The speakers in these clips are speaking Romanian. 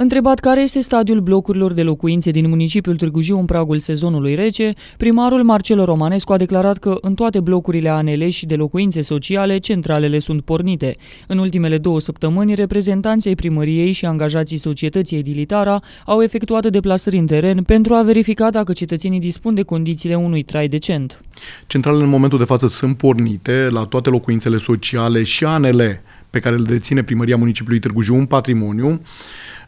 Întrebat care este stadiul blocurilor de locuințe din municipiul Târgu Jiu în pragul sezonului rece, primarul Marcelo Romanescu a declarat că în toate blocurile ANL și de locuințe sociale, centralele sunt pornite. În ultimele două săptămâni, reprezentanții primăriei și angajații societății Edilitara au efectuat deplasări în teren pentru a verifica dacă cetățenii dispun de condițiile unui trai decent. Centralele în momentul de față sunt pornite la toate locuințele sociale și ANL pe care le deține Primăria Municipiului Târgu Jiu un patrimoniu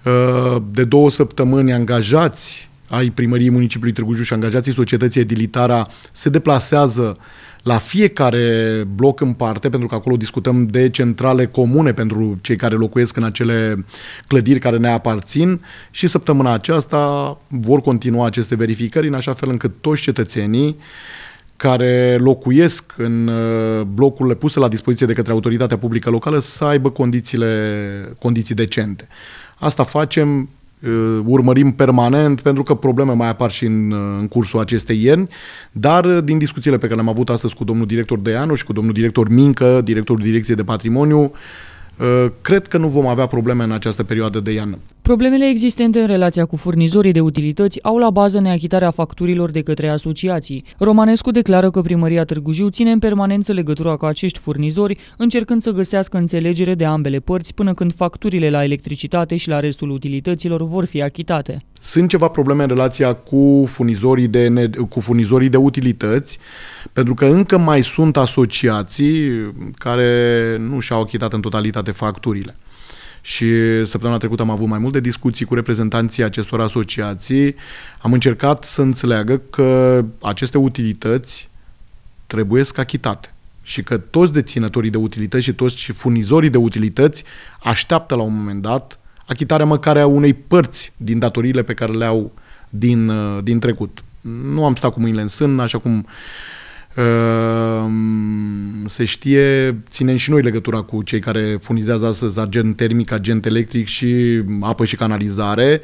Uh, de două săptămâni angajați ai primăriei municipiului Târgu Jiu și angajații societății Edilitara se deplasează la fiecare bloc în parte, pentru că acolo discutăm de centrale comune pentru cei care locuiesc în acele clădiri care ne aparțin și săptămâna aceasta vor continua aceste verificări în așa fel încât toți cetățenii care locuiesc în uh, blocurile puse la dispoziție de către autoritatea publică locală să aibă condițiile, condiții decente. Asta facem, uh, urmărim permanent, pentru că probleme mai apar și în, uh, în cursul acestei ierni, dar din discuțiile pe care le-am avut astăzi cu domnul director Deanu și cu domnul director Mincă, directorul Direcției de Patrimoniu, cred că nu vom avea probleme în această perioadă de iarnă. Problemele existente în relația cu furnizorii de utilități au la bază neachitarea facturilor de către asociații. Romanescu declară că primăria Târgu Jiu ține în permanență legătura cu acești furnizori, încercând să găsească înțelegere de ambele părți până când facturile la electricitate și la restul utilităților vor fi achitate. Sunt ceva probleme în relația cu furnizorii de, cu furnizorii de utilități, pentru că încă mai sunt asociații care nu și-au achitat în totalitate facturile și săptămâna trecută am avut mai multe discuții cu reprezentanții acestor asociații. Am încercat să înțeleagă că aceste utilități trebuie achitate și că toți deținătorii de utilități și toți și furnizorii de utilități așteaptă la un moment dat achitarea măcar a unei părți din datoriile pe care le au din, uh, din trecut. Nu am stat cu mâinile în sân, așa cum uh, Ehm, se știe, ținem și noi legătura cu cei care furnizează astăzi agent termic, agent electric și apă și canalizare.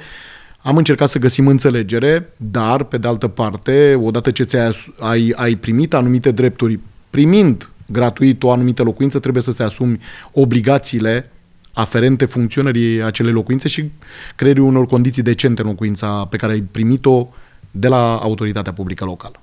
Am încercat să găsim înțelegere, dar, pe de altă parte, odată ce ți-ai ai, ai primit anumite drepturi, primind gratuit o anumită locuință, trebuie să-ți asumi obligațiile aferente funcționării acelei locuințe și creierii unor condiții decente în locuința pe care ai primit-o de la autoritatea publică locală.